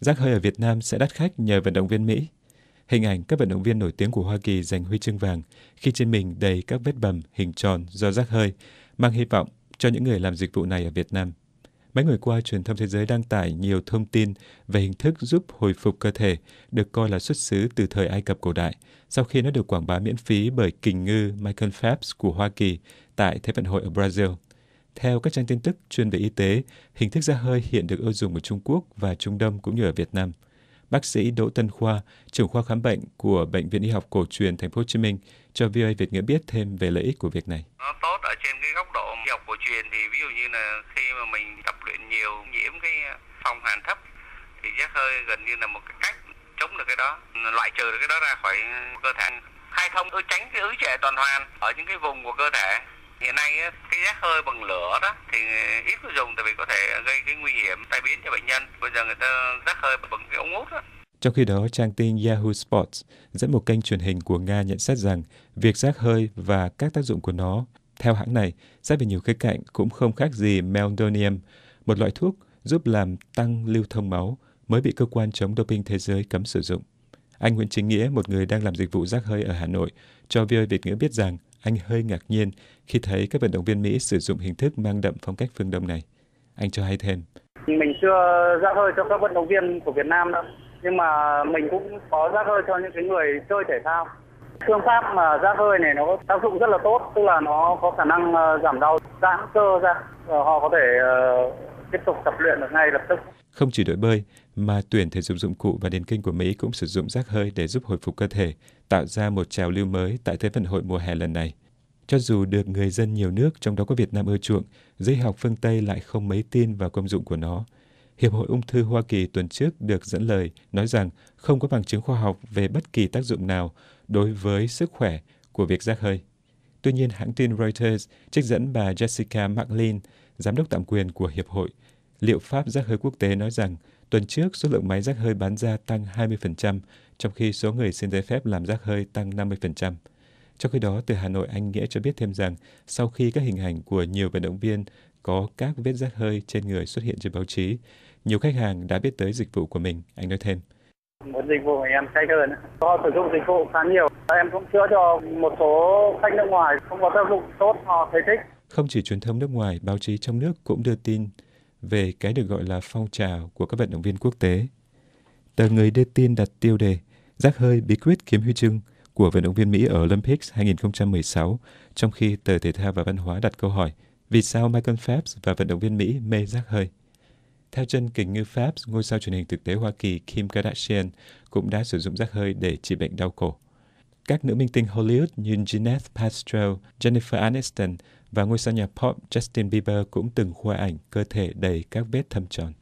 Rác hơi ở Việt Nam sẽ đắt khách nhờ vận động viên Mỹ. Hình ảnh các vận động viên nổi tiếng của Hoa Kỳ giành huy chương vàng khi trên mình đầy các vết bầm hình tròn do rác hơi mang hy vọng cho những người làm dịch vụ này ở Việt Nam. Mấy người qua, truyền thông thế giới đăng tải nhiều thông tin về hình thức giúp hồi phục cơ thể, được coi là xuất xứ từ thời Ai Cập cổ đại, sau khi nó được quảng bá miễn phí bởi kình ngư Michael Phelps của Hoa Kỳ tại Thế vận hội ở Brazil. Theo các trang tin tức chuyên về y tế, hình thức ra hơi hiện được ưa dùng ở Trung Quốc và Trung Đông cũng như ở Việt Nam. Bác sĩ Đỗ Tân Khoa, trưởng khoa khám bệnh của Bệnh viện Y học cổ truyền Thành phố Hồ Chí Minh cho VOA Việt ngữ biết thêm về lợi ích của việc này. Nó tốt ở trên cái góc độ y học cổ truyền thì ví dụ như là khi mà mình tập luyện nhiều nhiễm cái phong hàn thấp thì giác hơi gần như là một cái cách chống được cái đó, loại trừ được cái đó ra khỏi cơ thể. Hay không, tôi tránh cái ứ trệ toàn hoàn ở những cái vùng của cơ thể Hiện nay cái rác hơi bằng lửa đó thì ít có dùng tại vì có thể gây cái nguy hiểm tai biến cho bệnh nhân. Bây giờ người ta rác hơi bằng cái ống hút đó. Trong khi đó, trang tin Yahoo Sports dẫn một kênh truyền hình của Nga nhận xét rằng việc rác hơi và các tác dụng của nó, theo hãng này, xét về nhiều khía cạnh cũng không khác gì meldonium, một loại thuốc giúp làm tăng lưu thông máu mới bị cơ quan chống doping thế giới cấm sử dụng. Anh Nguyễn Chính Nghĩa, một người đang làm dịch vụ rác hơi ở Hà Nội, cho VOA Việt ngữ biết rằng anh hơi ngạc nhiên khi thấy các vận động viên Mỹ sử dụng hình thức mang đậm phong cách phương Đông này. Anh cho hay thêm. Mình chưa ra hơi cho các vận động viên của Việt Nam đâu, nhưng mà mình cũng có ra hơi cho những cái người chơi thể thao. Phương pháp mà ra hơi này nó tác dụng rất là tốt, tức là nó có khả năng ờ, giảm đau, giãn cơ ra, họ có thể ờ, tiếp tục tập luyện được ngay lập tức. Không chỉ đội bơi, mà tuyển thể dục dụng cụ và điền kinh của Mỹ cũng sử dụng rác hơi để giúp hồi phục cơ thể, tạo ra một trào lưu mới tại Thế vận hội mùa hè lần này. Cho dù được người dân nhiều nước, trong đó có Việt Nam ưa chuộng, giới học phương Tây lại không mấy tin vào công dụng của nó. Hiệp hội Ung thư Hoa Kỳ tuần trước được dẫn lời nói rằng không có bằng chứng khoa học về bất kỳ tác dụng nào đối với sức khỏe của việc rác hơi. Tuy nhiên, hãng tin Reuters trích dẫn bà Jessica McLean, giám đốc tạm quyền của Hiệp hội, liệu pháp rác hơi quốc tế nói rằng tuần trước số lượng máy rác hơi bán ra tăng 20%, trong khi số người xin giấy phép làm rác hơi tăng 50%. Trong khi đó, từ Hà Nội, anh Nghĩa cho biết thêm rằng sau khi các hình ảnh của nhiều vận động viên có các vết rác hơi trên người xuất hiện trên báo chí, nhiều khách hàng đã biết tới dịch vụ của mình. Anh nói thêm. "Một dịch vụ em khách hơn. Họ sử dụng dịch vụ khá nhiều. Em cũng chữa cho một số khách nước ngoài không có tác dụng tốt, họ thấy thích. Không chỉ truyền thông nước ngoài, báo chí trong nước cũng đưa tin về cái được gọi là phong trào của các vận động viên quốc tế. Tờ Người đưa tin đặt tiêu đề Rác hơi bí quyết kiếm huy chương của vận động viên Mỹ ở Olympics 2016, trong khi tờ Thể thao và Văn hóa đặt câu hỏi vì sao Michael Phelps và vận động viên Mỹ mê rác hơi. Theo chân kình ngư Phelps, ngôi sao truyền hình thực tế Hoa Kỳ Kim Kardashian cũng đã sử dụng rác hơi để trị bệnh đau cổ. Các nữ minh tinh Hollywood như Gwyneth Paltrow, Jennifer Aniston và ngôi sao nhạc pop Justin Bieber cũng từng khoe ảnh cơ thể đầy các vết thâm tròn.